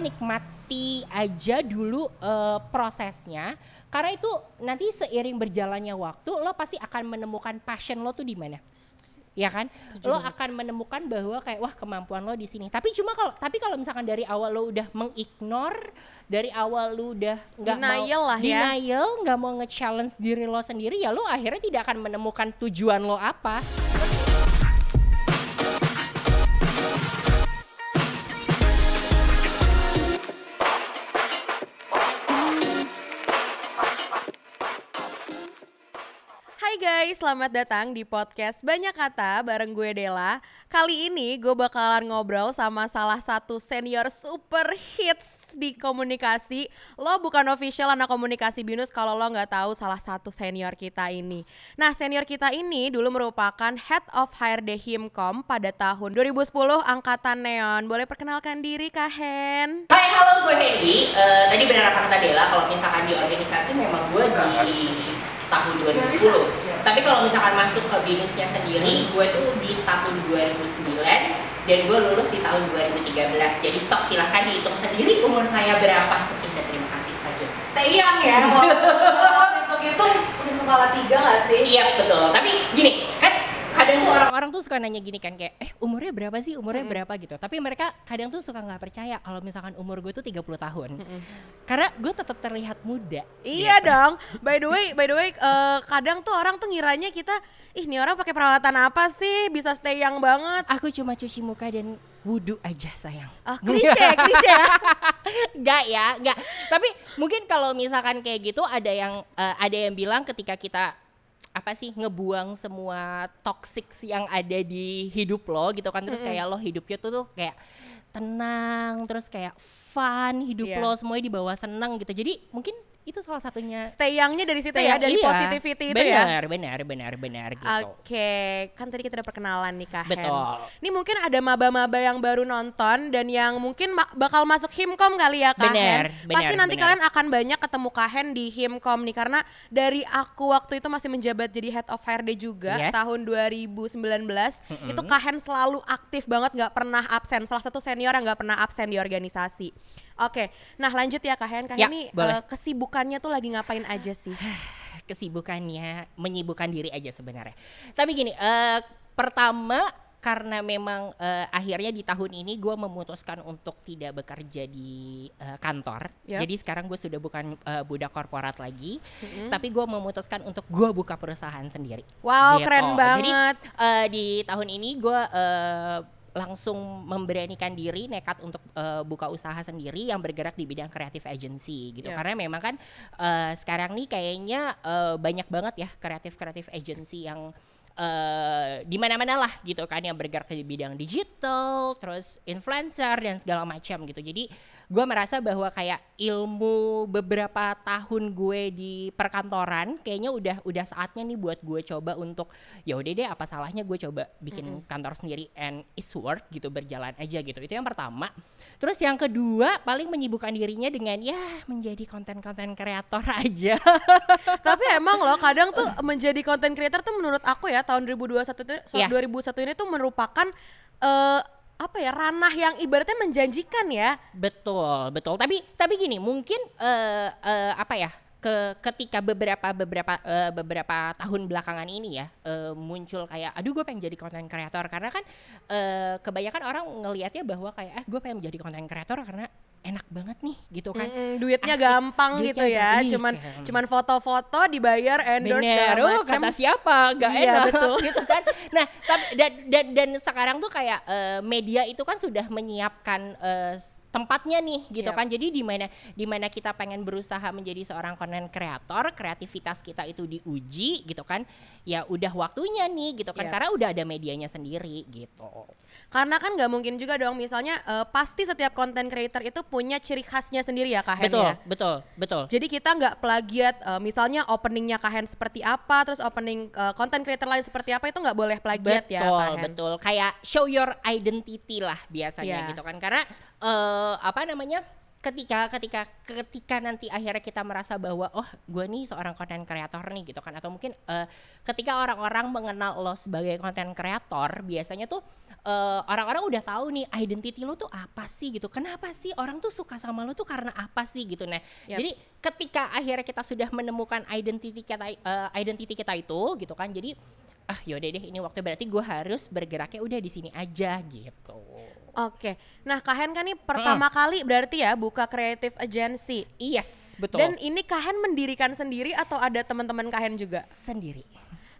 nikmati aja dulu uh, prosesnya karena itu nanti seiring berjalannya waktu lo pasti akan menemukan passion lo tuh di mana ya kan Setuju lo banget. akan menemukan bahwa kayak wah kemampuan lo di sini tapi cuma kalau tapi kalau misalkan dari awal lo udah mengignore dari awal lo udah nggak mau lah ya. denial nggak mau nge-challenge diri lo sendiri ya lo akhirnya tidak akan menemukan tujuan lo apa selamat datang di podcast Banyak Kata bareng gue Dela Kali ini gue bakalan ngobrol sama salah satu senior super hits di komunikasi Lo bukan official anak komunikasi BINUS kalau lo nggak tahu salah satu senior kita ini Nah senior kita ini dulu merupakan Head of HRD Himkom pada tahun 2010 Angkatan Neon Boleh perkenalkan diri Kak Hen Hai halo gue Hendi uh, Tadi benar apa kata Dela kalau misalkan di organisasi memang gue di tahun 2010 tapi kalau misalkan masuk ke binusnya sendiri gue tuh di tahun 2009 dan gue lulus di tahun 2013 jadi sok silahkan dihitung sendiri umur saya berapa sekian terima kasih Pak Jokis stay young ya kalau hitung itu udah kepala tiga gak sih? iya betul tapi gini kan kadang tuh orang-orang tuh suka nanya gini kan kayak eh umurnya berapa sih umurnya hmm. berapa gitu tapi mereka kadang tuh suka nggak percaya kalau misalkan umur gue tuh 30 tahun hmm. karena gue tetap terlihat muda iya gitu. dong by the way by the way uh, kadang tuh orang tuh ngiranya kita ih nih orang pakai perawatan apa sih bisa stay yang banget aku cuma cuci muka dan wudhu aja sayang. Oh, klise, klise ya. nggak ya, nggak Tapi mungkin kalau misalkan kayak gitu ada yang uh, ada yang bilang ketika kita apa sih ngebuang semua toxic yang ada di hidup lo gitu kan terus kayak lo hidupnya tuh tuh kayak tenang terus kayak fun hidup yeah. lo semuanya dibawa seneng gitu jadi mungkin itu salah satunya stay youngnya dari situ stay ya dari iya, positivity itu benar, ya benar benar benar benar gitu oke okay. kan tadi kita udah perkenalan nih kak betul ini mungkin ada maba-maba yang baru nonton dan yang mungkin ma bakal masuk himkom kali ya kak benar, benar, pasti nanti bener. kalian akan banyak ketemu kak Hen di himkom nih karena dari aku waktu itu masih menjabat jadi head of HRD juga yes. tahun 2019 mm -hmm. itu kak Hen selalu aktif banget nggak pernah absen salah satu senior yang nggak pernah absen di organisasi Oke, okay. nah lanjut ya Kak Hen. Kak ya, Hen ini Uh, kesibukannya tuh lagi ngapain aja sih? Kesibukannya menyibukkan diri aja sebenarnya. Tapi gini, uh, pertama karena memang uh, akhirnya di tahun ini gue memutuskan untuk tidak bekerja di uh, kantor. Yep. Ya. Jadi sekarang gue sudah bukan uh, budak korporat lagi, mm-hmm. tapi gue memutuskan untuk gue buka perusahaan sendiri. Wow, gitu. keren banget. Jadi uh, di tahun ini gue uh, langsung memberanikan diri nekat untuk uh, buka usaha sendiri yang bergerak di bidang kreatif agency gitu yeah. karena memang kan uh, sekarang nih kayaknya uh, banyak banget ya kreatif kreatif agency yang Uh, di mana-mana lah gitu kan yang bergerak di bidang digital, terus influencer dan segala macam gitu. Jadi gue merasa bahwa kayak ilmu beberapa tahun gue di perkantoran kayaknya udah udah saatnya nih buat gue coba untuk ya udah deh apa salahnya gue coba bikin mm -hmm. kantor sendiri and it's work gitu berjalan aja gitu itu yang pertama terus yang kedua paling menyibukkan dirinya dengan ya menjadi konten-konten kreator aja tapi emang loh kadang tuh menjadi konten kreator tuh menurut aku ya tahun 2021 itu yeah. Iya. 2001 ini tuh merupakan uh, apa ya ranah yang ibaratnya menjanjikan ya. Betul, betul. Tapi tapi gini, mungkin uh, uh, apa ya? ke ketika beberapa beberapa uh, beberapa tahun belakangan ini ya uh, muncul kayak aduh gue pengen jadi konten kreator karena kan uh, kebanyakan orang ngelihatnya bahwa kayak eh gue pengen jadi konten kreator karena enak banget nih gitu kan. Mm, duitnya Asik, gampang duitnya gitu ya. Gampang. Cuman iya. cuman foto-foto dibayar endorse baru segala kata siapa? Gak iya, enak betul gitu kan. Nah, tapi, dan, dan dan sekarang tuh kayak uh, media itu kan sudah menyiapkan uh, tempatnya nih gitu yep. Iya. kan jadi di mana di mana kita pengen berusaha menjadi seorang konten kreator, kreativitas kita itu diuji gitu kan ya udah waktunya nih gitu kan yep. Iya. karena udah ada medianya sendiri gitu karena kan nggak mungkin juga dong misalnya uh, pasti setiap konten kreator itu punya ciri khasnya sendiri ya kak Hen betul ya? betul betul jadi kita nggak plagiat uh, misalnya openingnya kak seperti apa terus opening uh, eh, kreator lain seperti apa itu nggak boleh plagiat betul, ya kak Hen betul kayak show your identity lah biasanya yeah. gitu kan karena uh, apa namanya ketika ketika ketika nanti akhirnya kita merasa bahwa oh gue nih seorang konten kreator nih gitu kan atau mungkin uh, ketika orang-orang mengenal lo sebagai konten kreator biasanya tuh orang eh, orang-orang udah tahu nih identiti lo tuh apa sih gitu kenapa sih orang tuh suka sama lo tuh karena apa sih gitu nah yep. jadi ketika akhirnya kita sudah menemukan identiti kita uh, identity kita itu gitu kan jadi ah yaudah deh ini waktu berarti gue harus bergeraknya udah di sini aja gitu Oke, okay. nah Kahen kan ini pertama hmm. kali berarti ya buka kreatif agency. Yes, betul. Dan ini Kahen mendirikan sendiri atau ada teman-teman Kahen juga? Sendiri.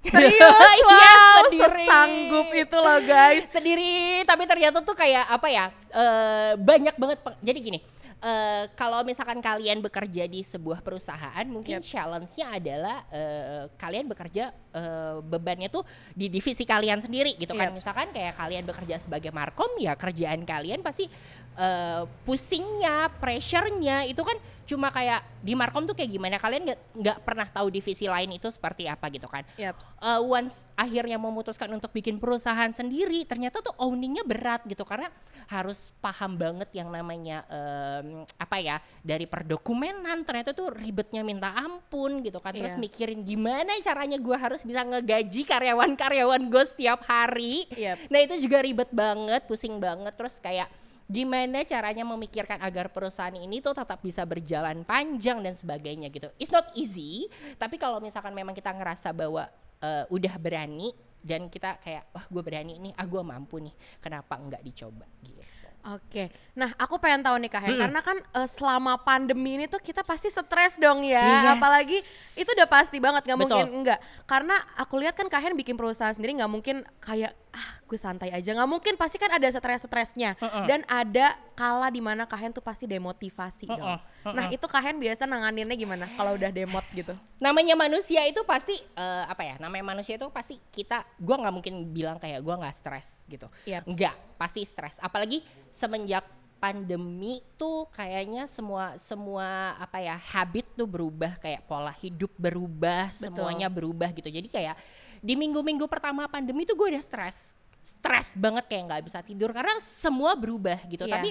Serius, iya, wow, yes, sendiri. sesanggup itu loh guys. sendiri, tapi ternyata tuh kayak apa ya? Uh, banyak banget. Jadi gini, uh, kalau misalkan kalian bekerja di sebuah perusahaan mungkin yep. challenge-nya adalah uh, kalian bekerja uh, bebannya tuh di divisi kalian sendiri gitu kan. yep. kan misalkan kayak kalian bekerja sebagai markom ya kerjaan kalian pasti uh, pusingnya, pressure-nya itu kan cuma kayak di Markom tuh kayak gimana kalian nggak pernah tahu divisi lain itu seperti apa gitu kan. Yep. Uh, once akhirnya memutuskan untuk bikin perusahaan sendiri, ternyata tuh owningnya berat gitu karena harus paham banget yang namanya um, apa ya dari perdokumenan ternyata tuh ribetnya minta ampun gitu kan. Terus yeah. mikirin gimana caranya gue harus bisa ngegaji karyawan-karyawan gue setiap hari. Yep. Nah itu juga ribet banget, pusing banget. Terus kayak gimana caranya memikirkan agar perusahaan ini tuh tetap bisa berjalan panjang dan sebagainya gitu. It's not easy, tapi kalau misalkan memang kita ngerasa bahwa uh, udah berani dan kita kayak wah gue berani nih, ah gue mampu nih, kenapa nggak dicoba gitu. Oke, nah aku pengen tahu nih Kak Hen, hmm. karena kan uh, selama pandemi ini tuh kita pasti stres dong ya, yes. apalagi itu udah pasti banget nggak mungkin enggak, karena aku lihat kan Kak Hen bikin perusahaan sendiri nggak mungkin kayak ah gue santai aja nggak mungkin pasti kan ada stres-stresnya uh -uh. dan ada kala mana kahen tuh pasti demotivasi uh -uh. dong. Uh -uh. Nah itu kahen biasa nanganinnya gimana kalau udah demot gitu? Namanya manusia itu pasti uh, apa ya? Namanya manusia itu pasti kita gue nggak mungkin bilang kayak gue nggak stres gitu. Yep. Nggak pasti stres. Apalagi semenjak pandemi tuh kayaknya semua semua apa ya habit tuh berubah kayak pola hidup berubah Betul. semuanya berubah gitu jadi kayak di minggu-minggu pertama pandemi itu gue udah stres stres banget kayak nggak bisa tidur karena semua berubah gitu yeah. tapi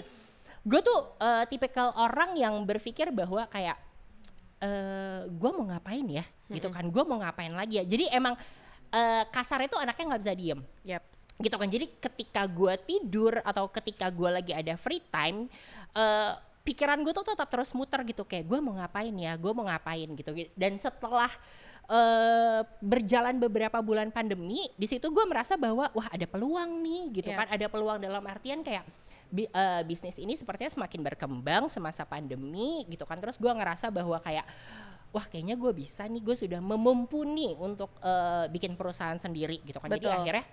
gue tuh uh, tipikal orang yang berpikir bahwa kayak uh, gue mau ngapain ya hmm gitu kan gue mau ngapain lagi ya jadi emang uh, eh, kasar itu anaknya nggak bisa diem yep. gitu kan jadi ketika gue tidur atau ketika gue lagi ada free time uh, pikiran gue tuh tetap terus muter gitu kayak gue mau ngapain ya gue mau ngapain gitu dan setelah Eh, berjalan beberapa bulan pandemi, di situ gue merasa bahwa wah ada peluang nih gitu yeah. kan, ada peluang dalam artian kayak bi uh, bisnis ini sepertinya semakin berkembang semasa pandemi gitu kan. Terus gue ngerasa bahwa kayak wah kayaknya gue bisa nih, gue sudah memumpuni untuk uh, bikin perusahaan sendiri gitu kan. Betul. Jadi akhirnya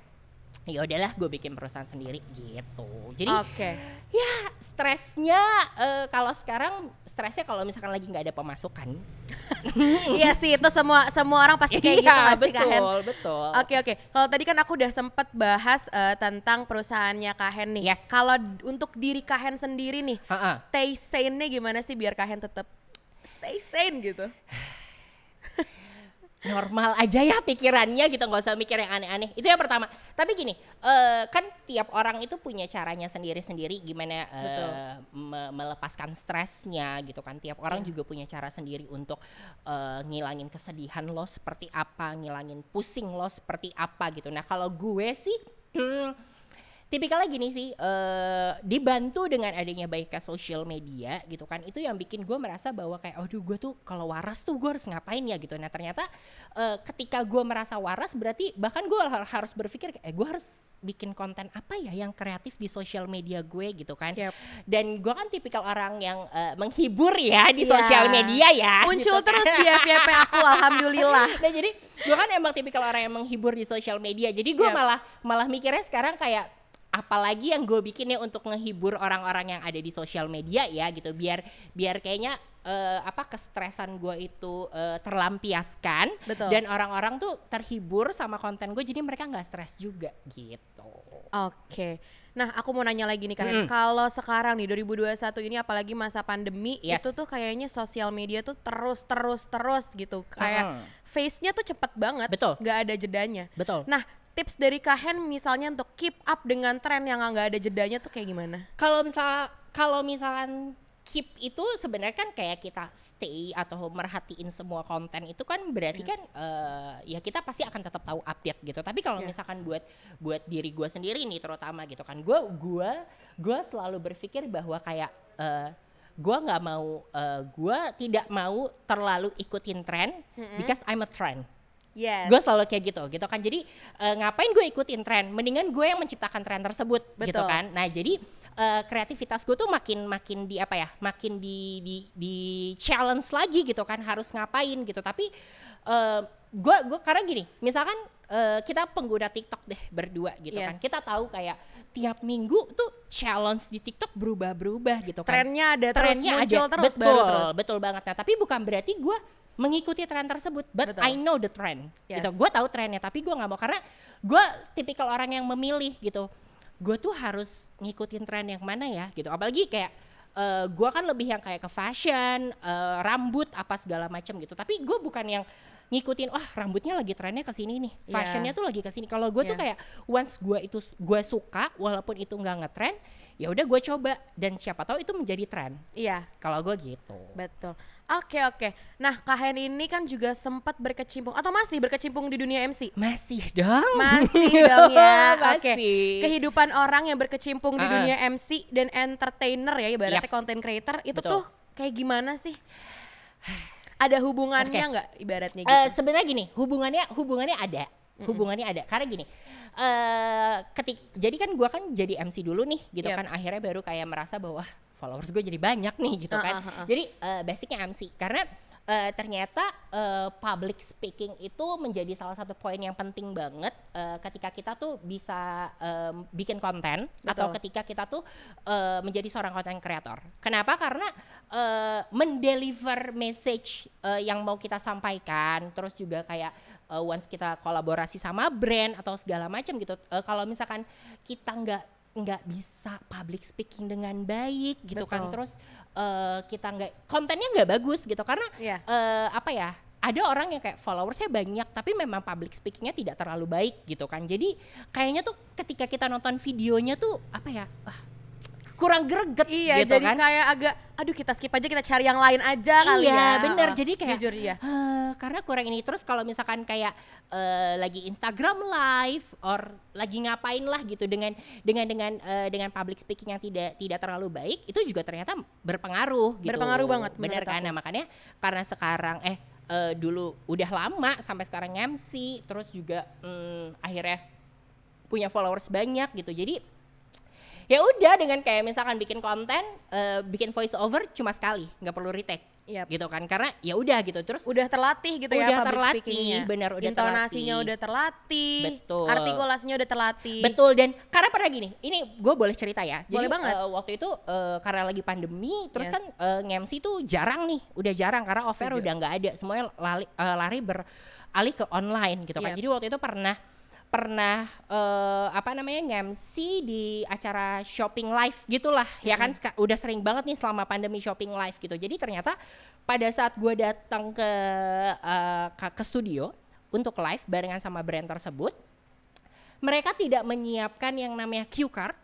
ya udahlah gue bikin perusahaan sendiri gitu jadi okay. ya stresnya uh, kalau sekarang stresnya kalau misalkan lagi nggak ada pemasukan iya sih itu semua semua orang pasti kayak gitu iya, pasti Kahen. betul betul. oke okay, oke okay. kalau tadi kan aku udah sempet bahas uh, tentang perusahaannya Kahen nih yes. kalau untuk diri Kahen sendiri nih uh -uh. stay sane-nya gimana sih biar Kahen tetap stay sane gitu normal aja ya pikirannya gitu nggak usah mikir yang aneh-aneh itu yang pertama tapi gini uh, kan tiap orang itu punya caranya sendiri-sendiri gimana uh, Me melepaskan stresnya gitu kan tiap orang hmm. juga punya cara sendiri untuk uh, ngilangin kesedihan lo seperti apa ngilangin pusing lo seperti apa gitu nah kalau gue sih hmm, tipikalnya gini sih uh, dibantu dengan adanya baiknya social media gitu kan itu yang bikin gue merasa bahwa kayak aduh gue tuh kalau waras tuh gue harus ngapain ya gitu nah ternyata uh, ketika gue merasa waras berarti bahkan gue harus berpikir eh gue harus bikin konten apa ya yang kreatif di social media gue gitu kan yep. dan gue kan tipikal orang yang uh, menghibur ya di yeah. sosial media ya gitu muncul gitu terus kan. di FYP aku alhamdulillah nah jadi gue kan emang tipikal orang yang menghibur di social media jadi gue yep. malah malah mikirnya sekarang kayak apalagi yang gue bikin ya untuk ngehibur orang-orang yang ada di sosial media ya gitu biar biar kayaknya uh, apa kestresan gue itu uh, terlampiaskan Betul. dan orang-orang tuh terhibur sama konten gue jadi mereka nggak stres juga gitu. Oke. Okay. Nah, aku mau nanya lagi nih kan. Mm. Kalau sekarang nih 2021 ini apalagi masa pandemi yes. itu tuh kayaknya sosial media tuh terus terus terus gitu. Kayak mm. face-nya tuh cepet banget. nggak ada jedanya. Betul. Nah, tips dari Kahen misalnya untuk keep up dengan tren yang nggak ada jedanya tuh kayak gimana? Kalau misal kalau misalkan keep itu sebenarnya kan kayak kita stay atau merhatiin semua konten itu kan berarti yes. kan uh, ya kita pasti akan tetap tahu update gitu. Tapi kalau yeah. misalkan buat buat diri gue sendiri nih terutama gitu kan gue gue gue selalu berpikir bahwa kayak uh, eh, gue nggak mau uh, eh, gue tidak mau terlalu ikutin tren mm -hmm. because I'm a trend Yes. Gue selalu kayak gitu gitu kan. Jadi uh, ngapain gue ikutin tren? Mendingan gue yang menciptakan tren tersebut gitu Betul. gitu kan. Nah jadi uh, kreativitas gue tuh makin makin di apa ya? Makin di di di challenge lagi gitu kan. Harus ngapain gitu. Tapi uh, eh, gue gue karena gini, misalkan uh, kita pengguna TikTok deh berdua gitu kan. yes. kan. Kita tahu kayak tiap minggu tuh challenge di TikTok berubah-berubah gitu kan. Trennya ada Trennya terus muncul ada, terus betul, baru terus. Betul banget. Nah, tapi bukan berarti gue mengikuti tren tersebut but Betul. I know the trend gitu. yes. gitu gue tahu trennya tapi gue nggak mau karena gue tipikal orang yang memilih gitu gue tuh harus ngikutin tren yang mana ya gitu apalagi kayak uh, eh, gue kan lebih yang kayak ke fashion uh, rambut apa segala macam gitu tapi gue bukan yang ngikutin wah rambutnya lagi trennya ke sini nih iya. fashionnya yeah. tuh lagi ke sini kalau gue yeah. tuh iya. kayak once gue itu gue suka walaupun itu nggak ngetren ya udah gue coba dan siapa tahu itu menjadi tren iya yeah. kalau gue gitu betul Oke oke. Nah Kak Hen ini kan juga sempat berkecimpung atau masih berkecimpung di dunia MC? Masih dong. Masih dong ya. Oke. Okay. Kehidupan orang yang berkecimpung uh. di dunia MC dan entertainer ya ibaratnya yep. content creator itu Betul. tuh kayak gimana sih? Ada hubungannya nggak okay. ibaratnya eh, gitu? Uh, Sebenarnya gini, hubungannya hubungannya ada. Mm-hmm. Hubungannya ada karena gini. Uh, ketik jadi kan gua kan jadi MC dulu nih gitu yep. kan akhirnya baru kayak merasa bahwa followers gue jadi banyak nih gitu kan uh, uh, uh. jadi uh, basicnya MC karena uh, ternyata uh, public speaking itu menjadi salah satu poin yang penting banget uh, ketika kita tuh bisa um, bikin konten Betul. atau ketika kita tuh uh, menjadi seorang konten creator. Kenapa? Karena uh, mendeliver message uh, yang mau kita sampaikan, terus juga kayak uh, once kita kolaborasi sama brand atau segala macam gitu. Uh, kalau misalkan kita nggak nggak bisa public speaking dengan baik gitu kan. Betul. kan terus uh, kita nggak kontennya nggak bagus gitu karena yeah. Iya. uh, apa ya ada orang yang kayak followersnya banyak tapi memang public speakingnya tidak terlalu baik gitu kan jadi kayaknya tuh ketika kita nonton videonya tuh apa ya ah, kurang greget iya, gitu jadi kan. kayak agak aduh kita skip aja kita cari yang lain aja kali iya, ya. Iya, bener. Oh, jadi kayak jujur ya. Uh, karena kurang ini terus kalau misalkan kayak uh, lagi Instagram live or lagi ngapain lah gitu dengan dengan dengan uh, dengan public speaking yang tidak tidak terlalu baik itu juga ternyata berpengaruh gitu. Berpengaruh banget. benar kan? Nah, makanya karena sekarang eh uh, dulu udah lama sampai sekarang MC terus juga um, akhirnya punya followers banyak gitu. Jadi ya udah dengan kayak misalkan bikin konten uh, bikin voice over cuma sekali nggak perlu retake Yep. gitu kan karena ya udah gitu terus udah terlatih gitu ya udah ya terlatih benar udah intonasinya terlatih. udah terlatih betul artikulasinya udah terlatih betul dan karena pernah gini ini gue boleh cerita ya boleh Jadi, banget uh, waktu itu uh, karena lagi pandemi terus yes. kan uh, ngemsi tuh jarang nih udah jarang karena offer udah nggak ada semuanya lari, uh, lari beralih ke online gitu yep. kan jadi waktu itu pernah pernah uh, apa namanya ngemsi di acara shopping live gitulah hmm. ya kan udah sering banget nih selama pandemi shopping live gitu jadi ternyata pada saat gue datang ke uh, ke studio untuk live barengan sama brand tersebut mereka tidak menyiapkan yang namanya cue card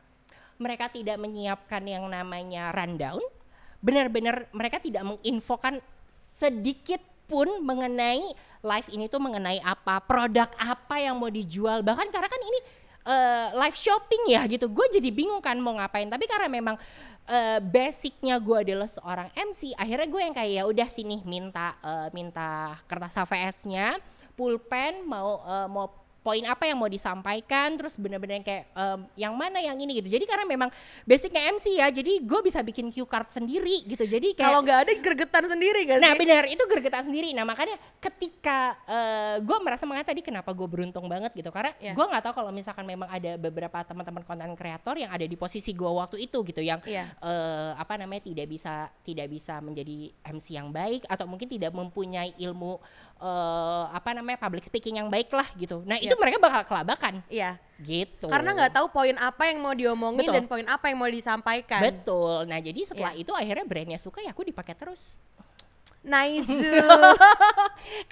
mereka tidak menyiapkan yang namanya rundown benar-benar mereka tidak menginfokan sedikit pun mengenai live ini tuh mengenai apa, produk apa yang mau dijual. Bahkan karena kan ini uh, live shopping ya gitu. Gue jadi bingung kan mau ngapain. Tapi karena memang uh, basicnya gue adalah seorang MC, akhirnya gue yang kayak ya udah sini minta uh, minta kertas HVS-nya, pulpen mau uh, mau poin apa yang mau disampaikan terus bener-bener kayak um, yang mana yang ini gitu jadi karena memang basicnya MC ya jadi gue bisa bikin cue card sendiri gitu jadi kalau nggak ada gergetan sendiri gak nah, sih? nah bener itu gergetan sendiri nah makanya ketika uh, eh, gue merasa makanya tadi kenapa gue beruntung banget gitu karena yeah. gue nggak tahu kalau misalkan memang ada beberapa teman-teman konten kreator yang ada di posisi gue waktu itu gitu yang yeah. Iya. uh, apa namanya tidak bisa tidak bisa menjadi MC yang baik atau mungkin tidak mempunyai ilmu uh, apa namanya public speaking yang baik lah gitu. Nah, yes. itu mereka bakal kelabakan. Iya. Gitu. Karena nggak tahu poin apa yang mau diomongin Betul. dan poin apa yang mau disampaikan. Betul. Nah, jadi setelah yeah. itu akhirnya brandnya suka ya aku dipakai terus. Naizu.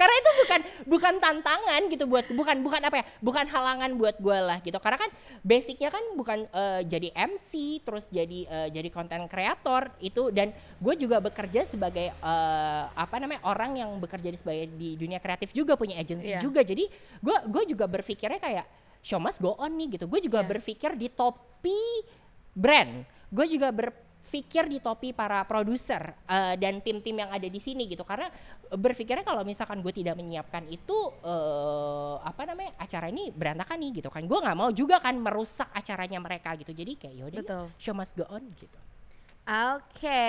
Karena itu bukan bukan tantangan gitu buat bukan bukan apa ya? Bukan halangan buat gue lah gitu. Karena kan basicnya kan bukan uh, jadi MC terus jadi uh, jadi konten kreator itu dan gue juga bekerja sebagai uh, apa namanya orang yang bekerja di sebagai di dunia kreatif juga punya agency yeah. juga. Jadi gue gue juga berpikirnya kayak show go on nih gitu. Gue juga yeah. berpikir di topi brand. Gue juga ber berpikir di topi para produser uh, dan tim-tim yang ada di sini gitu karena berpikirnya kalau misalkan gue tidak menyiapkan itu uh, apa namanya acara ini berantakan nih gitu kan gue nggak mau juga kan merusak acaranya mereka gitu jadi kayak yaudah show must go on gitu Oke,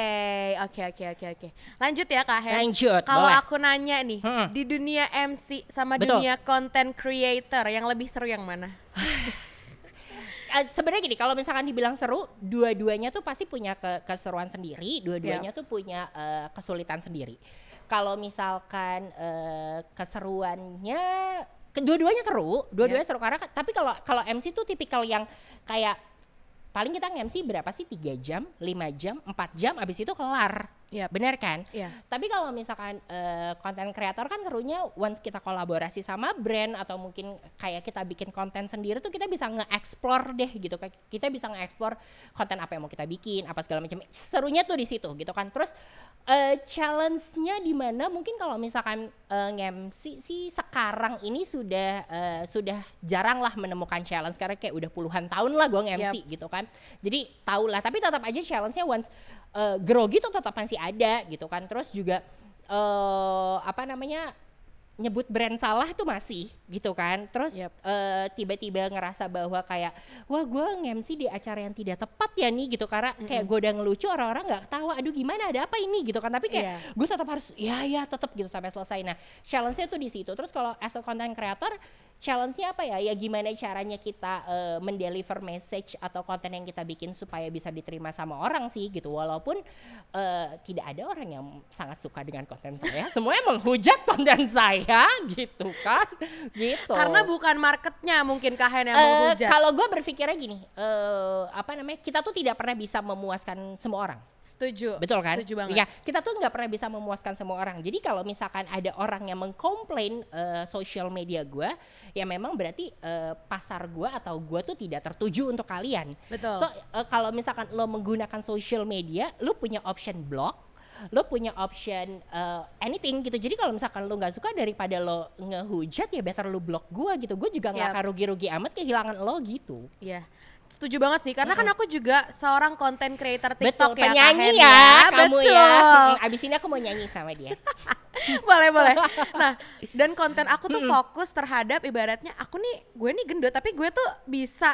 oke, oke, oke, oke. Lanjut ya Kak Her. Lanjut. Kalau aku nanya nih, hmm. di dunia MC sama Betul. dunia content creator yang lebih seru yang mana? Eh, sebenarnya gini, kalau misalkan dibilang seru, dua-duanya tuh pasti punya ke keseruan sendiri, dua-duanya yes. tuh punya uh, kesulitan sendiri. Kalau misalkan uh, keseruannya kedua duanya seru, dua-duanya yeah. seru karena tapi kalau kalau MC tuh tipikal yang kayak paling kita nge-MC berapa sih? tiga jam, lima jam, empat jam abis itu kelar Iya, benar kan? Iya. Tapi kalau misalkan eh, konten uh, kreator kan serunya once kita kolaborasi sama brand atau mungkin kayak kita bikin konten sendiri tuh kita bisa nge-explore deh gitu kan. Kita bisa nge-explore konten apa yang mau kita bikin, apa segala macam. Serunya tuh di situ gitu kan. Terus uh, challenge-nya di mana mungkin kalau misalkan uh, eh, ngemsi sih sekarang ini sudah uh, sudah jarang lah menemukan challenge karena kayak udah puluhan tahun lah gue ngemsi yep. gitu kan jadi tau tapi tetap aja challenge-nya once uh, grogi tuh tetap masih ada gitu kan terus juga uh, apa namanya nyebut brand salah tuh masih gitu kan terus yep. uh, eh, tiba-tiba ngerasa bahwa kayak wah gue ngemsi di acara yang tidak tepat ya nih gitu karena mm-hmm. kayak gue udah ngelucu orang-orang nggak ketawa aduh gimana ada apa ini gitu kan tapi kayak yeah. gue tetap harus ya ya tetap gitu sampai selesai nah challenge-nya tuh di situ terus kalau as a content creator challenge-nya apa ya? Ya gimana caranya kita uh, mendeliver message atau konten yang kita bikin supaya bisa diterima sama orang sih gitu. Walaupun uh, tidak ada orang yang sangat suka dengan konten saya, semuanya menghujat konten saya gitu kan. Gitu. Karena bukan marketnya mungkin Kahen yang uh, menghujat. Kalau gue berpikirnya gini, uh, apa namanya? Kita tuh tidak pernah bisa memuaskan semua orang Setuju. Betul kan? Setuju banget. Ya, kita tuh nggak pernah bisa memuaskan semua orang. Jadi kalau misalkan ada orang yang mengkomplain uh, social media gue, ya memang berarti uh, pasar gue atau gue tuh tidak tertuju untuk kalian. Betul. So uh, kalau misalkan lo menggunakan social media, lo punya option block, lo punya option uh, anything gitu jadi kalau misalkan lo nggak suka daripada lo ngehujat ya better lo block gue gitu gue juga nggak yep. akan rugi-rugi amat kehilangan lo gitu ya yeah setuju banget sih karena kan aku juga seorang konten creator TikTok betul, ya penyanyi ya, ya kamu ya. betul. ya abis ini aku mau nyanyi sama dia boleh boleh nah dan konten aku tuh fokus terhadap ibaratnya aku nih gue nih gendut tapi gue tuh bisa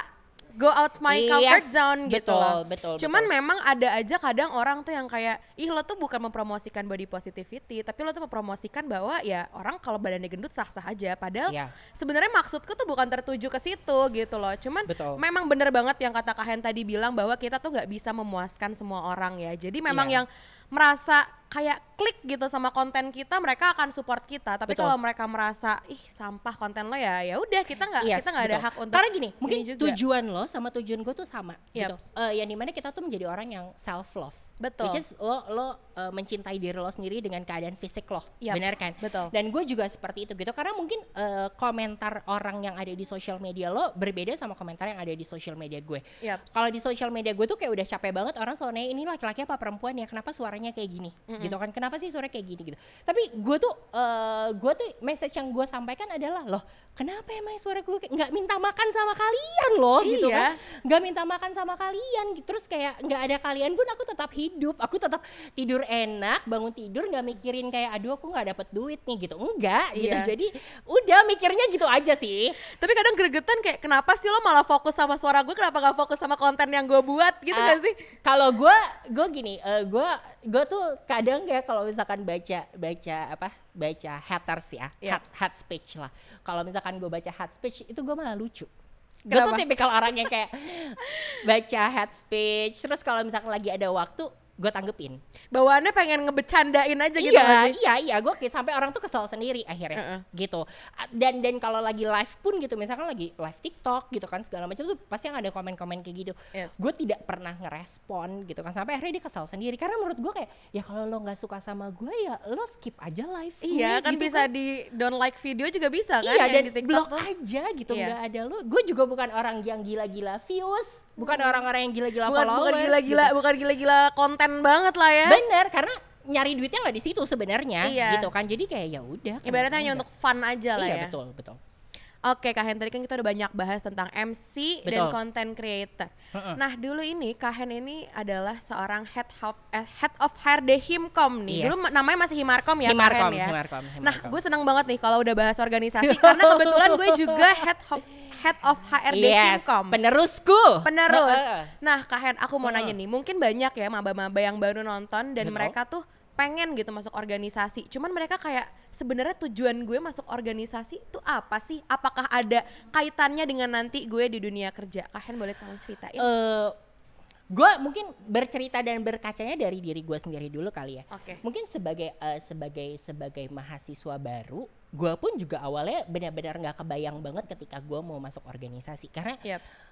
go out my comfort zone, zone gitu betul, gitu loh. Betul, Cuman betul. memang ada aja kadang orang tuh yang kayak ih lo tuh bukan mempromosikan body positivity, tapi lo tuh mempromosikan bahwa ya orang kalau badannya gendut sah-sah aja. Padahal yeah. sebenarnya maksudku tuh bukan tertuju ke situ gitu loh. Cuman betul. memang bener banget yang kata Kahen tadi bilang bahwa kita tuh nggak bisa memuaskan semua orang ya. Jadi memang yeah. yang merasa kayak klik gitu sama konten kita mereka akan support kita tapi kalau mereka merasa ih sampah konten lo ya ya udah kita nggak yes, kita nggak ada hak untuk karena gini mungkin juga. tujuan lo sama tujuan gue tuh sama yep. gitu uh, yang dimana kita tuh menjadi orang yang self love Betul. Which is lo lo uh, mencintai diri lo sendiri dengan keadaan fisik lo, yep. benar kan? Betul. Dan gue juga seperti itu gitu karena mungkin uh, komentar orang yang ada di sosial media lo berbeda sama komentar yang ada di sosial media gue. Yep. Kalau di sosial media gue tuh kayak udah capek banget orang soalnya ini laki-laki apa perempuan ya kenapa suaranya kayak gini, mm -hmm. gitu kan? Kenapa sih suara kayak gini gitu? Tapi gue tuh uh, e, gue tuh message yang gue sampaikan adalah loh kenapa emang suara gue nggak minta makan sama kalian loh gitu iya. gitu kan? Nggak minta makan sama kalian, terus kayak nggak ada kalian pun aku tetap hidup hidup aku tetap tidur enak bangun tidur nggak mikirin kayak aduh aku nggak dapet duit nih gitu enggak gitu iya. jadi udah mikirnya gitu aja sih tapi kadang gregetan kayak kenapa sih lo malah fokus sama suara gue kenapa gak fokus sama konten yang gue buat gitu uh, gak ah, sih kalau gue gue gini uh, eh, gue gue tuh kadang kayak kalau misalkan baca baca apa baca haters ya yeah. hate speech lah kalau misalkan gue baca hat speech itu gue malah lucu Gue tuh tipikal orang yang kayak baca head speech, terus kalau misalkan lagi ada waktu gue tanggepin bawaannya pengen ngebecandain aja gitu iya lagi. iya iya gue sampai orang tuh kesel sendiri akhirnya uh -uh. gitu dan dan kalau lagi live pun gitu misalkan lagi live TikTok gitu kan segala macam tuh pasti yang ada komen-komen kayak gitu yes. gue tidak pernah ngerespon gitu kan sampai akhirnya dia kesel sendiri karena menurut gue kayak ya kalau lo nggak suka sama gue ya lo skip aja live iya gue, kan gitu bisa kan. di don't like video juga bisa kan iya dan di TikTok blok tuh. aja gitu iya. nggak iya. ada lo gue juga bukan orang yang gila-gila views bukan hmm. orang-orang yang gila-gila followers bukan gila-gila gitu. bukan gila-gila konten keren banget lah ya bener karena nyari duitnya nggak di situ sebenarnya iya. gitu kan jadi kayak ya udah ibaratnya hanya untuk fun aja lah iya, ya betul betul Oke Kak Hen, tadi kan kita udah banyak bahas tentang MC Betul. dan content creator. Nah dulu ini Kak Hen ini adalah seorang head of eh, head of HRD Himkom nih. Yes. Dulu namanya masih Himarkom ya Himarkom, Kak Hen ya. Himarkom, Himarkom. Nah gue seneng banget nih kalau udah bahas organisasi karena kebetulan gue juga head of Head of HRD yes, Himkom. Penerusku. Penerus. Nah, Kak Hen, aku mau nanya nih, mungkin banyak ya maba-maba yang baru nonton dan Betul. mereka tuh pengen gitu masuk organisasi cuman mereka kayak sebenarnya tujuan gue masuk organisasi itu apa sih apakah ada kaitannya dengan nanti gue di dunia kerja kahen boleh tolong ceritain uh, eh, gue mungkin bercerita dan berkacanya dari diri gue sendiri dulu kali ya okay. mungkin sebagai uh, sebagai sebagai mahasiswa baru gue pun juga awalnya benar-benar nggak kebayang banget ketika gue mau masuk organisasi karena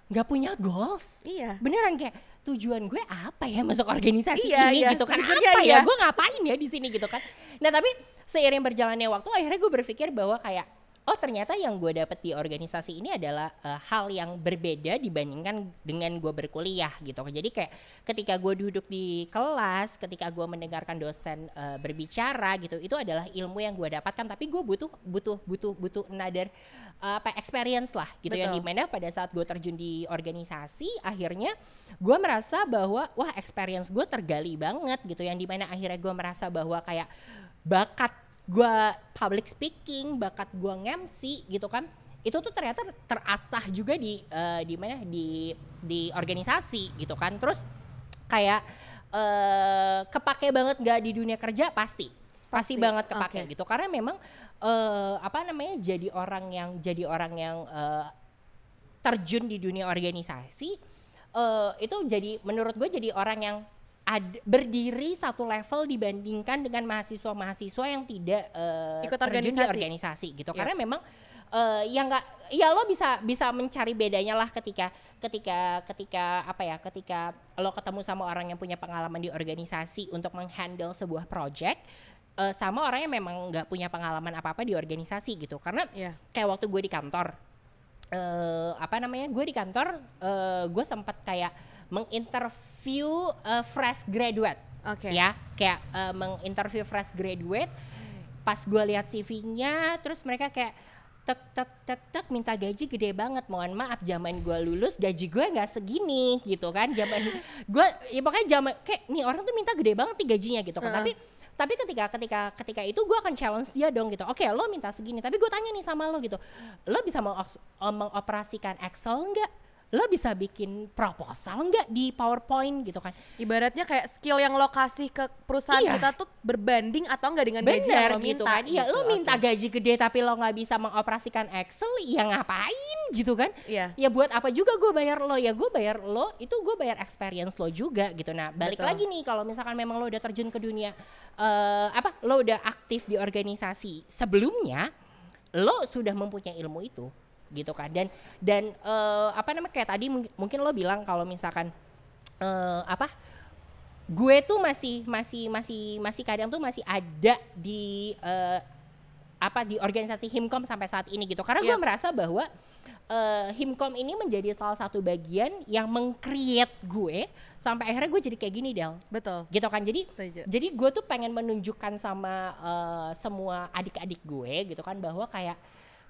nggak yep. punya goals iya beneran kayak tujuan gue apa ya masuk organisasi iya, ini iya, gitu kan apa ya? iya. ya gue ngapain ya di sini gitu kan nah tapi seiring berjalannya waktu akhirnya gue berpikir bahwa kayak oh ternyata yang gue dapet di organisasi ini adalah uh, hal yang berbeda dibandingkan dengan gue berkuliah gitu jadi kayak ketika gue duduk di kelas ketika gue mendengarkan dosen uh, berbicara gitu itu adalah ilmu yang gue dapatkan tapi gue butuh butuh butuh butuh another apa experience lah gitu Betul. yang dimana pada saat gue terjun di organisasi akhirnya gue merasa bahwa wah experience gue tergali banget gitu yang dimana akhirnya gue merasa bahwa kayak bakat gue public speaking, bakat gue ngemsi gitu kan, itu tuh ternyata terasah juga di uh, di mana di di organisasi gitu kan. Terus kayak uh, kepake banget gak di dunia kerja pasti, pasti, pasti banget kepake okay. gitu karena memang uh, apa namanya jadi orang yang jadi orang yang uh, terjun di dunia organisasi uh, itu jadi menurut gue jadi orang yang ad, berdiri satu level dibandingkan dengan mahasiswa-mahasiswa yang tidak uh, ikut organisasi. Di organisasi gitu yes. karena memang uh, yang enggak ya lo bisa bisa mencari bedanya lah ketika ketika ketika apa ya ketika lo ketemu sama orang yang punya pengalaman di organisasi untuk menghandle sebuah project uh, sama orang yang memang nggak punya pengalaman apa apa di organisasi gitu karena yeah. kayak waktu gue di kantor uh, apa namanya gue di kantor uh, gue sempat kayak menginterview uh, fresh graduate. Oke. Okay. Ya, kayak uh, menginterview fresh graduate. Pas gue lihat CV-nya, terus mereka kayak tek tek tek tek minta gaji gede banget mohon maaf zaman gue lulus gaji gue nggak segini gitu kan zaman gue ya pokoknya zaman kayak nih orang tuh minta gede banget nih gajinya gitu kan uh -huh. tapi tapi ketika ketika ketika itu gue akan challenge dia dong gitu oke okay, lo minta segini tapi gue tanya nih sama lo gitu lo bisa mengoperasikan Excel nggak lo bisa bikin proposal nggak di PowerPoint gitu kan? Ibaratnya kayak skill yang lokasi ke perusahaan iya. kita tuh berbanding atau nggak dengan Bener, gaji yang lo gitu minta? Gitu kan? Iya, gitu, lo minta okay. gaji gede tapi lo nggak bisa mengoperasikan Excel, ya ngapain gitu kan? Iya. Ya buat apa juga gue bayar lo? Ya gue bayar lo, itu gue bayar experience lo juga gitu. Nah balik Betul. lagi nih kalau misalkan memang lo udah terjun ke dunia uh, apa? Lo udah aktif di organisasi sebelumnya, lo sudah mempunyai ilmu itu gitu kan dan dan uh, apa namanya kayak tadi mungkin lo bilang kalau misalkan uh, apa gue tuh masih masih masih masih kadang tuh masih ada di uh, apa di organisasi Himkom sampai saat ini gitu karena yes. gue merasa bahwa uh, Himkom ini menjadi salah satu bagian yang mengcreate gue sampai akhirnya gue jadi kayak gini Del betul gitu kan jadi Setuju. jadi gue tuh pengen menunjukkan sama uh, semua adik-adik gue gitu kan bahwa kayak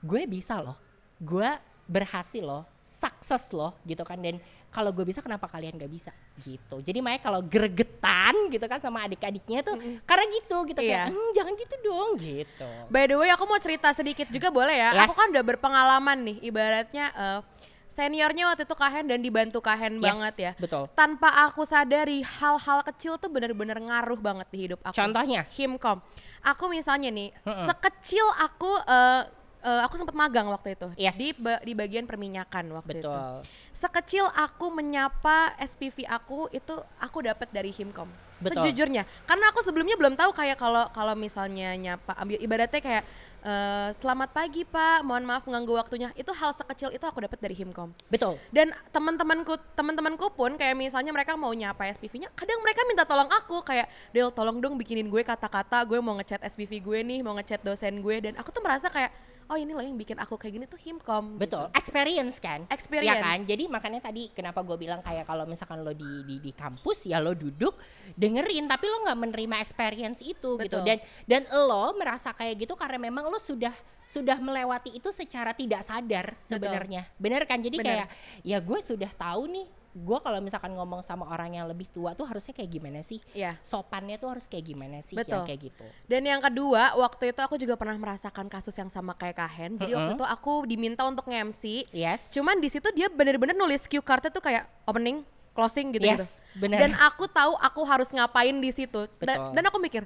gue bisa loh gue berhasil loh sukses loh gitu kan dan kalau gue bisa kenapa kalian gak bisa gitu jadi Maya kalau gregetan gitu kan sama adik-adiknya tuh mm-hmm. karena gitu gitu kan. iya. kayak hm, mm, jangan gitu dong gitu by the way aku mau cerita sedikit juga boleh ya yes. aku kan udah berpengalaman nih ibaratnya uh, seniornya waktu itu kahen dan dibantu kahen yes, banget ya betul tanpa aku sadari hal-hal kecil tuh bener-bener ngaruh banget di hidup aku contohnya himkom aku misalnya nih mm hmm sekecil aku uh, uh, aku sempat magang waktu itu yes. di ba di bagian perminyakan waktu Betul. itu. Sekecil aku menyapa SPV aku itu aku dapat dari Himkom. Betul. Sejujurnya, karena aku sebelumnya belum tahu kayak kalau kalau misalnya nyapa ambil ibaratnya kayak uh, selamat pagi Pak, mohon maaf mengganggu waktunya. Itu hal sekecil itu aku dapat dari Himkom. Betul. Dan teman-temanku teman-temanku pun kayak misalnya mereka mau nyapa SPV-nya, kadang mereka minta tolong aku kayak Del tolong dong bikinin gue kata-kata, gue mau ngechat SPV gue nih, mau ngechat dosen gue dan aku tuh merasa kayak oh ini loh yang bikin aku kayak gini tuh himkom gitu. betul gitu. experience kan iya experience ya kan jadi makanya tadi kenapa gue bilang kayak kalau misalkan lo di, di di kampus ya lo duduk dengerin tapi lo nggak menerima experience itu gitu. betul. gitu dan dan lo merasa kayak gitu karena memang lo sudah sudah melewati itu secara tidak sadar sebenarnya Benar kan jadi Bener. kayak ya gue sudah tahu nih gue kalau misalkan ngomong sama orang yang lebih tua tuh harusnya kayak gimana sih? Yeah. Sopannya tuh harus kayak gimana sih? Ya, Betul. Yang kayak gitu. Dan yang kedua, waktu itu aku juga pernah merasakan kasus yang sama kayak Kahen. Jadi mm -hmm. waktu itu aku diminta untuk nge-MC. Yes. Cuman di situ dia bener-bener nulis cue cardnya tuh kayak opening, closing gitu yes, gitu. Bener. Dan aku tahu aku harus ngapain di situ. Dan, dan aku mikir,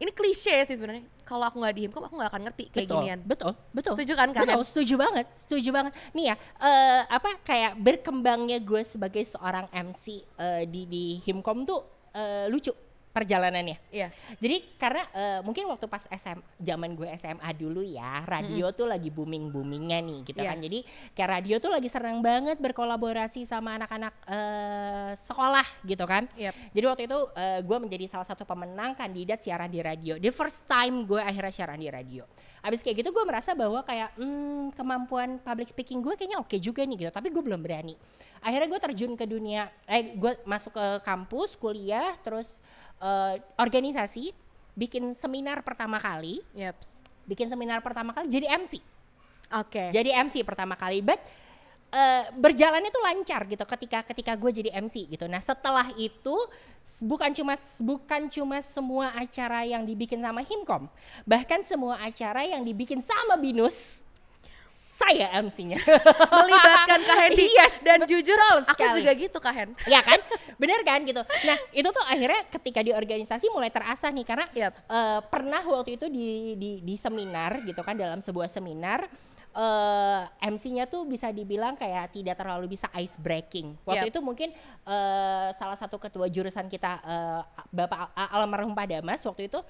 ini klise sih sebenarnya kalau aku nggak dihimpun aku nggak akan ngerti kayak betul, ginian betul betul setuju kan kak betul setuju banget setuju banget nih ya uh, apa kayak berkembangnya gue sebagai seorang MC uh, eh, di di himkom tuh uh, lucu perjalanannya. Iya. Jadi karena uh, mungkin waktu pas SM zaman gue SMA dulu ya, radio -hmm. tuh lagi booming-boomingnya nih gitu yeah. kan. Iya. Jadi kayak radio tuh lagi serang banget berkolaborasi sama anak-anak uh, sekolah gitu kan. Yep. Jadi waktu itu uh, gue menjadi salah satu pemenang kandidat siaran di radio. The first time gue akhirnya siaran di radio. Abis kayak gitu gue merasa bahwa kayak hmm, kemampuan public speaking gue kayaknya oke okay juga nih gitu, tapi gue belum berani. Akhirnya gue terjun ke dunia, eh gue masuk ke kampus, kuliah, terus uh, organisasi, bikin seminar pertama kali. yep. Bikin seminar pertama kali jadi MC. Oke. Okay. Jadi MC pertama kali, but Uh, eh, berjalan itu lancar gitu ketika ketika gue jadi MC gitu. Nah setelah itu bukan cuma bukan cuma semua acara yang dibikin sama Himkom, bahkan semua acara yang dibikin sama Binus saya MC-nya. Melibatkan Kak Hendy. Yes, dan betul jujur sekali. aku juga gitu Kak Hen. ya kan? Bener kan gitu. Nah itu tuh akhirnya ketika di organisasi mulai terasa nih karena yep. uh, pernah waktu itu di, di, di seminar gitu kan dalam sebuah seminar uh, eh, MC-nya tuh bisa dibilang kayak tidak terlalu bisa ice breaking. Waktu yep. itu mungkin uh, salah satu ketua jurusan kita uh, Bapak almarhum Pak Damas waktu itu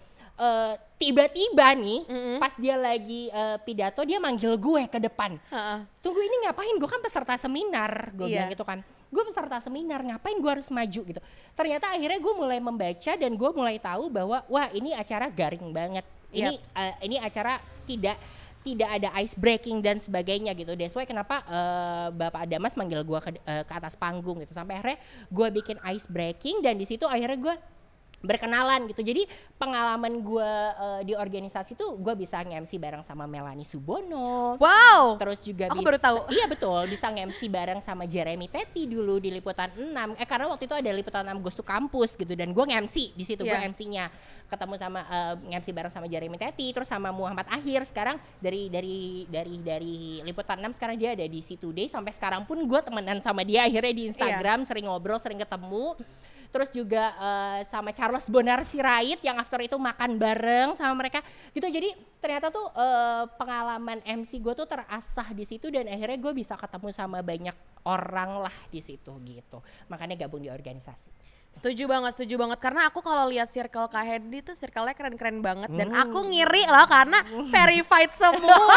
tiba-tiba uh, nih mm -hmm. pas dia lagi uh, pidato dia manggil gue ke depan. Uh -uh. Tunggu ini ngapain? Gue kan peserta seminar, gue yeah. bilang gitu kan gue peserta seminar ngapain gue harus maju gitu ternyata akhirnya gue mulai membaca dan gue mulai tahu bahwa wah ini acara garing banget ini yep. uh, ini acara tidak tidak ada ice breaking dan sebagainya gitu. That's why kenapa uh, Bapak Damas manggil gue ke, uh, ke atas panggung gitu. Sampai akhirnya gue bikin ice breaking dan di situ akhirnya gue berkenalan gitu. Jadi pengalaman gue uh, di organisasi tuh gue bisa ngemsi bareng sama Melani Subono. Wow. Terus juga Aku bisa, baru tahu. Iya betul, bisa ngemsi bareng sama Jeremy Teti dulu di liputan 6. Eh karena waktu itu ada liputan 6 Ghost to Campus gitu dan gue ngemsi di situ yeah. gue mc Ketemu sama uh, eh, nge bareng sama Jeremy Teti, terus sama Muhammad Akhir sekarang dari dari dari dari liputan 6 sekarang dia ada di situ deh sampai sekarang pun gue temenan sama dia akhirnya di Instagram yeah. sering ngobrol, sering ketemu terus juga uh, sama Charles Bonar Sirait yang after itu makan bareng sama mereka gitu jadi ternyata tuh uh, pengalaman MC gue tuh terasah di situ dan akhirnya gue bisa ketemu sama banyak orang lah di situ gitu makanya gabung di organisasi Setuju banget, setuju banget karena aku kalau lihat circle Kak Hendy tuh circle-nya keren-keren banget dan hmm. aku ngiri loh karena hmm. verified semua.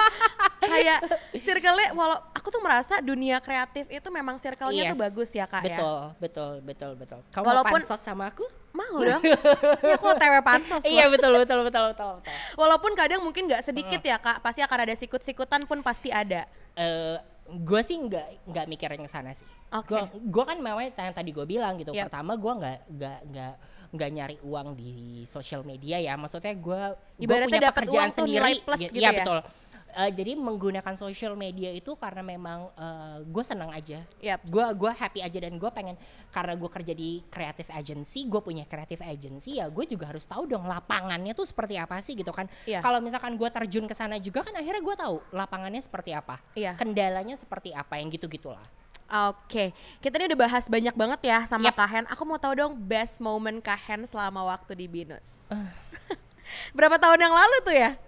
kayak circle-nya walau aku tuh merasa dunia kreatif itu memang circle yes. tuh bagus ya kak betul, ya betul betul betul betul kamu walaupun pansos sama aku mau dong ya aku tewe pansos iya betul betul betul betul betul walaupun kadang mungkin nggak sedikit mm. ya kak pasti akan ada sikut-sikutan pun pasti ada uh, eh, gue sih nggak nggak mikirin ke sana sih. Oke. Okay. Gue kan memang yang tadi gue bilang gitu. Yep. Pertama gue nggak nggak nggak nggak nyari uang di sosial media ya. Maksudnya gue gue punya pekerjaan uang sendiri. Nilai plus iya, gitu, gitu ya. betul uh, jadi menggunakan social media itu karena memang uh, eh, gue senang aja yep. gue gua happy aja dan gue pengen karena gue kerja di creative agency gue punya creative agency ya gue juga harus tahu dong lapangannya tuh seperti apa sih gitu kan yeah. kalau misalkan gue terjun ke sana juga kan akhirnya gue tahu lapangannya seperti apa yeah. kendalanya seperti apa yang gitu gitulah Oke, okay. kita ini udah bahas banyak banget ya sama yep. Kahen. Aku mau tahu dong best moment Kahen selama waktu di Binus. Uh. Berapa tahun yang lalu tuh ya?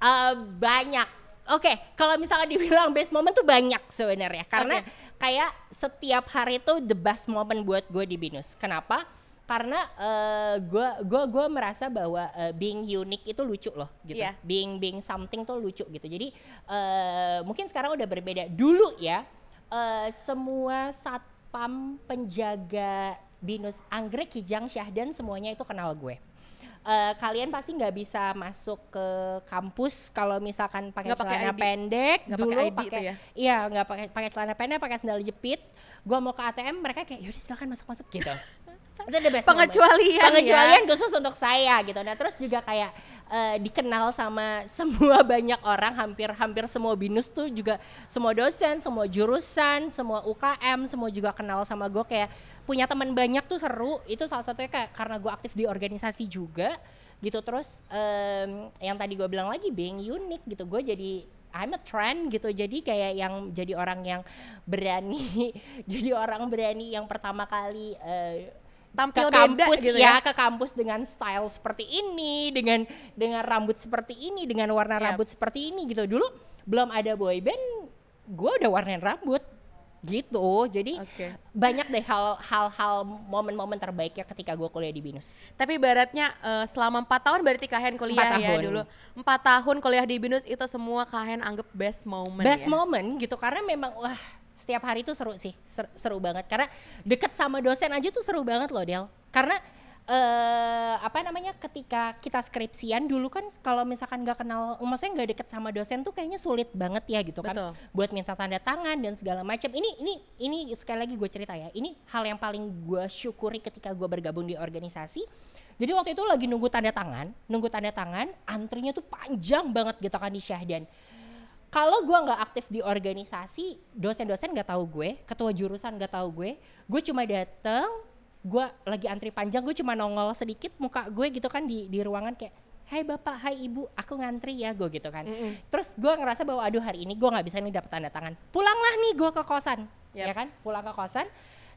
Uh, banyak. Oke, okay, kalau misalnya dibilang best moment tuh banyak sebenarnya karena okay. kayak setiap hari tuh the best moment buat gue di Binus. Kenapa? Karena gue uh, gue gue merasa bahwa uh, being unique itu lucu loh gitu. Yeah. Being being something tuh lucu gitu. Jadi uh, mungkin sekarang udah berbeda. Dulu ya uh, semua satpam penjaga Binus Anggrek Kijang Syahdan semuanya itu kenal gue uh, kalian pasti nggak bisa masuk ke kampus kalau misalkan pakai celana ID. pendek gak dulu pakai ya? iya nggak pakai pakai celana pendek pakai sandal jepit gue mau ke ATM mereka kayak yaudah silakan masuk masuk gitu itu ada best pengecualian moment. pengecualian ya. khusus untuk saya gitu nah terus juga kayak uh, dikenal sama semua banyak orang hampir hampir semua binus tuh juga semua dosen semua jurusan semua UKM semua juga kenal sama gue kayak punya teman banyak tuh seru itu salah satunya kayak karena gue aktif di organisasi juga gitu terus um, yang tadi gue bilang lagi being unik gitu gue jadi I'm a trend gitu jadi kayak yang jadi orang yang berani jadi orang berani yang pertama kali uh, tampil ke kampus gitu ya, ya ke kampus dengan style seperti ini dengan dengan rambut seperti ini dengan warna yep. rambut seperti ini gitu dulu belum ada boy band gue udah warnain rambut gitu jadi okay. banyak deh hal-hal momen-momen terbaiknya ketika gue kuliah di binus tapi baratnya uh, eh, selama empat tahun berarti kahen kuliah 4 ya dulu empat tahun kuliah di binus itu semua kahen anggap best moment best ya? moment gitu karena memang wah setiap hari itu seru sih seru, seru banget karena deket sama dosen aja tuh seru banget loh Del karena eh apa namanya ketika kita skripsian dulu kan kalau misalkan nggak kenal maksudnya nggak deket sama dosen tuh kayaknya sulit banget ya gitu kan buat minta tanda tangan dan segala macam ini ini ini sekali lagi gue cerita ya ini hal yang paling gue syukuri ketika gue bergabung di organisasi jadi waktu itu lagi nunggu tanda tangan nunggu tanda tangan antrinya tuh panjang banget gitu kan di Syahdan kalau gue nggak aktif di organisasi dosen-dosen nggak -dosen tahu gue ketua jurusan nggak tahu gue gue cuma dateng gue lagi antri panjang gue cuma nongol sedikit muka gue gitu kan di di ruangan kayak Hai bapak, hai ibu, aku ngantri ya gue gitu kan. Mm -hmm. Terus gue ngerasa bahwa aduh hari ini gue nggak bisa nih dapat tanda tangan. Pulanglah nih gue ke kosan, yep. ya kan? Pulang ke kosan.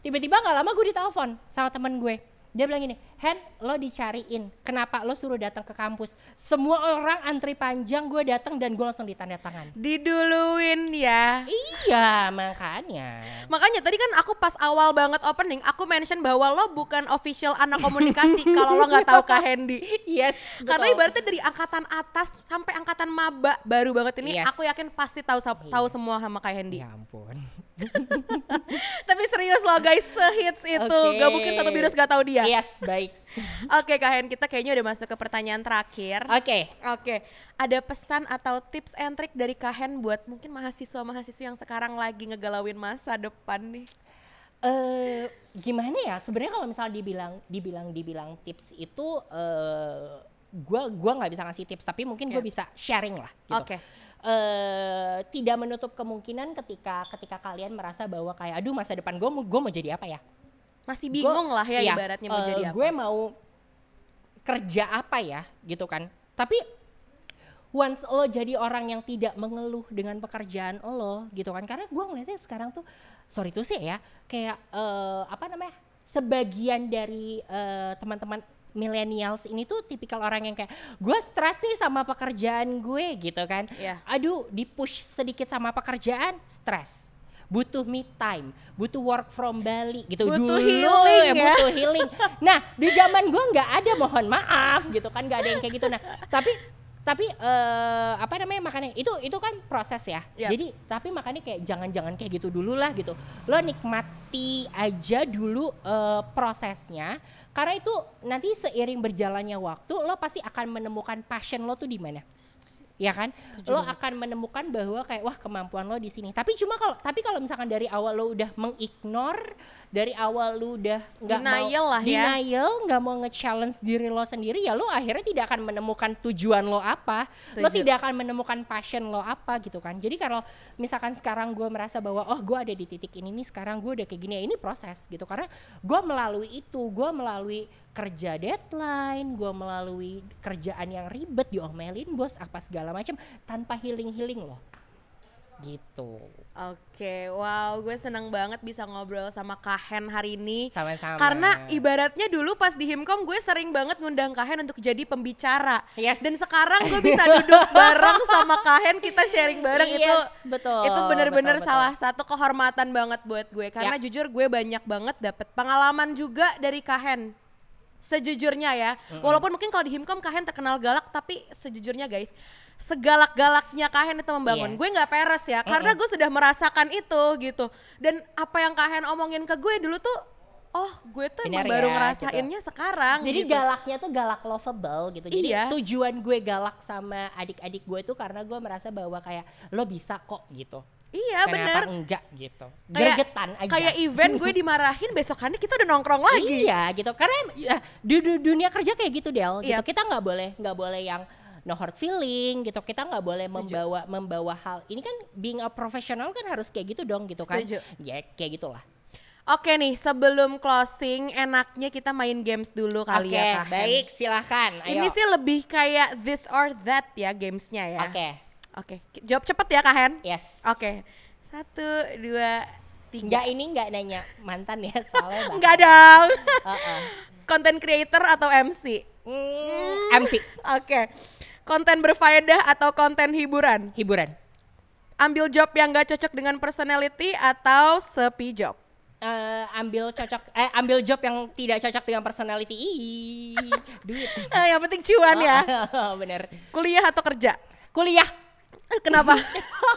Tiba-tiba nggak lama gue ditelepon sama temen gue dia bilang gini, Hen, lo dicariin. Kenapa lo suruh datang ke kampus? Semua orang antri panjang, gue datang dan gue langsung ditanda tangan. Diduluin ya. Iya, makanya. Makanya tadi kan aku pas awal banget opening, aku mention bahwa lo bukan official anak komunikasi kalau lo nggak tahu Kak Hendy. Yes. Betul. Karena ibaratnya dari angkatan atas sampai angkatan maba baru banget ini, yes. aku yakin pasti tahu tahu yes. semua sama Kak Hendy. Ya ampun. Tapi serius lo guys, sehits itu. Okay. Gak mungkin satu virus gak tahu dia. Yes, baik. Oke, okay, Kak kita kayaknya udah masuk ke pertanyaan terakhir. Oke. Okay. Oke. Okay. Ada pesan atau tips and trick dari kahen buat mungkin mahasiswa-mahasiswa yang sekarang lagi ngegalauin masa depan nih? Eh, uh, gimana ya? Sebenarnya kalau misalnya dibilang dibilang dibilang tips itu eh uh, gua gua nggak bisa ngasih tips tapi mungkin gue bisa sharing lah gitu. Oke. Okay. Uh, eh, tidak menutup kemungkinan ketika ketika kalian merasa bahwa kayak aduh masa depan gue mau gue mau jadi apa ya masih bingung gua, lah ya, iya, ibaratnya mau uh, jadi apa. Gue mau kerja apa ya gitu kan. Tapi once lo jadi orang yang tidak mengeluh dengan pekerjaan lo gitu kan. Karena gue ngeliatnya sekarang tuh sorry tuh sih ya kayak uh, apa namanya sebagian dari uh, teman-teman millennials ini tuh tipikal orang yang kayak gue stres nih sama pekerjaan gue gitu kan. Yeah. Aduh, di push sedikit sama pekerjaan, stres butuh me time, butuh work from Bali gitu. Butuh Dulu healing ya, ya, butuh healing. Nah, di zaman gua nggak ada mohon maaf gitu kan nggak ada yang kayak gitu. Nah, tapi tapi uh, apa namanya makanya itu itu kan proses ya yep. Ya. jadi tapi makanya kayak jangan-jangan kayak gitu dulu lah gitu lo nikmati aja dulu uh, prosesnya karena itu nanti seiring berjalannya waktu lo pasti akan menemukan passion lo tuh di mana ya kan Setuju lo banget. akan menemukan bahwa kayak wah kemampuan lo di sini tapi cuma kalau tapi kalau misalkan dari awal lo udah mengignore dari awal lu udah nggak mau lah ya. denial nggak mau nge-challenge diri lo sendiri ya lo akhirnya tidak akan menemukan tujuan lo apa Setuju. lo tidak akan menemukan passion lo apa gitu kan jadi kalau misalkan sekarang gue merasa bahwa oh gue ada di titik ini nih sekarang gue udah kayak gini ya ini proses gitu karena gue melalui itu gue melalui kerja deadline, gue melalui kerjaan yang ribet diomelin bos apa segala macam tanpa healing healing loh gitu. Oke, okay, wow, gue senang banget bisa ngobrol sama Kahen hari ini. Sama-sama. Karena ibaratnya dulu pas di Himkom gue sering banget ngundang Kahen untuk jadi pembicara. Yes. Dan sekarang gue bisa duduk bareng sama Kahen, kita sharing bareng yes, itu. betul. Itu benar-benar salah satu kehormatan banget buat gue karena ya. jujur gue banyak banget dapet pengalaman juga dari Kahen sejujurnya ya. Mm-hmm. Walaupun mungkin kalau di Himkom Kahen terkenal galak, tapi sejujurnya guys, segalak-galaknya Kahen itu membangun. Yeah. Gue nggak peres ya, mm-hmm. karena gue sudah merasakan itu gitu. Dan apa yang Kahen omongin ke gue dulu tuh oh gue tuh Bener emang ya, baru ngerasainnya gitu. sekarang jadi gitu. galaknya tuh galak lovable gitu jadi iya. tujuan gue galak sama adik-adik gue tuh karena gue merasa bahwa kayak lo bisa kok gitu Iya benar bener. enggak gitu. Gregetan kayak, aja. Kayak event gue dimarahin besokannya kita udah nongkrong lagi. Iya gitu. Karena ya, di, di dunia kerja kayak gitu Del. Gitu. Yep. Iya. Kita nggak boleh nggak boleh yang no hard feeling gitu. Kita nggak boleh Setuju. membawa membawa hal. Ini kan being a professional kan harus kayak gitu dong gitu kan? Setuju. kan. Ya kayak gitulah. Oke nih, sebelum closing enaknya kita main games dulu kali Oke, ya Oke Baik, silahkan. Ayo. Ini sih lebih kayak this or that ya gamesnya ya. Oke. Oke, okay. jawab cepet ya Kak Hen. Yes. Oke, okay. satu, dua, tiga. Enggak, ini enggak nanya mantan ya soalnya. enggak dong. uh -uh. creator atau MC? Mm, MC. Oke. Okay. Konten berfaedah atau konten hiburan? Hiburan. Ambil job yang gak cocok dengan personality atau sepi job? uh, ambil cocok eh ambil job yang tidak cocok dengan personality Ih, duit uh, yang penting cuan oh, ya bener kuliah atau kerja kuliah Eh, kenapa?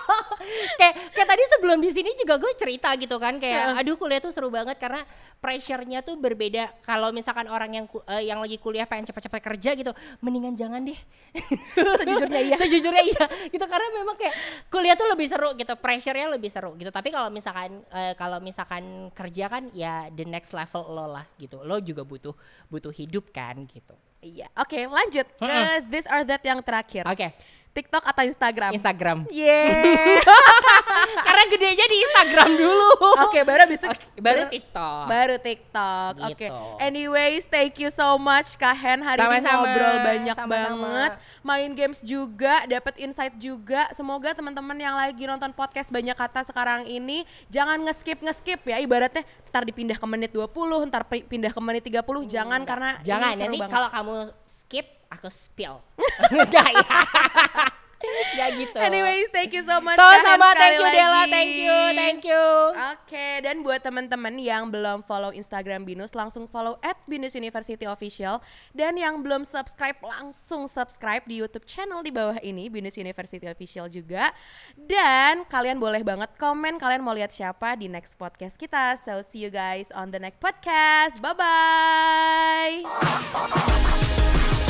kayak kayak tadi sebelum di sini juga gue cerita gitu kan kayak yeah. aduh kuliah tuh seru banget karena pressure-nya tuh berbeda. Kalau misalkan orang yang uh, yang lagi kuliah pengen cepet-cepet kerja gitu, mendingan jangan deh. Sejujurnya iya. Sejujurnya iya. Gitu karena memang kayak kuliah tuh lebih seru gitu, pressure-nya lebih seru gitu. Tapi kalau misalkan uh, kalau misalkan kerja kan ya the next level lo lah gitu. Lo juga butuh butuh hidup kan gitu. Iya. Oke, okay, lanjut mm -hmm. ke this or that yang terakhir. Oke. Okay TikTok atau Instagram? Instagram. Yeah. Karena gedenya di Instagram dulu. Oke, okay, baru bisa okay, baru TikTok. Baru TikTok. Gitu. Oke. Okay. Anyways, thank you so much Kak Hen hari Sama-sama. ini ngobrol banyak Sama-sama. banget, main games juga, dapat insight juga. Semoga teman-teman yang lagi nonton podcast banyak kata sekarang ini jangan ngeskip ngeskip ya ibaratnya ntar dipindah ke menit 20, ntar pindah ke menit 30 hmm. jangan iya. karena Jangan nanti kalau kamu skip aku spill enggak ya Ya gitu. Anyways, thank you so much. Sama-sama, thank you Della, thank you, thank you. Oke, okay, dan buat teman-teman yang belum follow Instagram Binus, langsung follow at Binus University Official. Dan yang belum subscribe, langsung subscribe di YouTube channel di bawah ini, Binus University Official juga. Dan kalian boleh banget komen kalian mau lihat siapa di next podcast kita. So, see you guys on the next podcast. Bye-bye.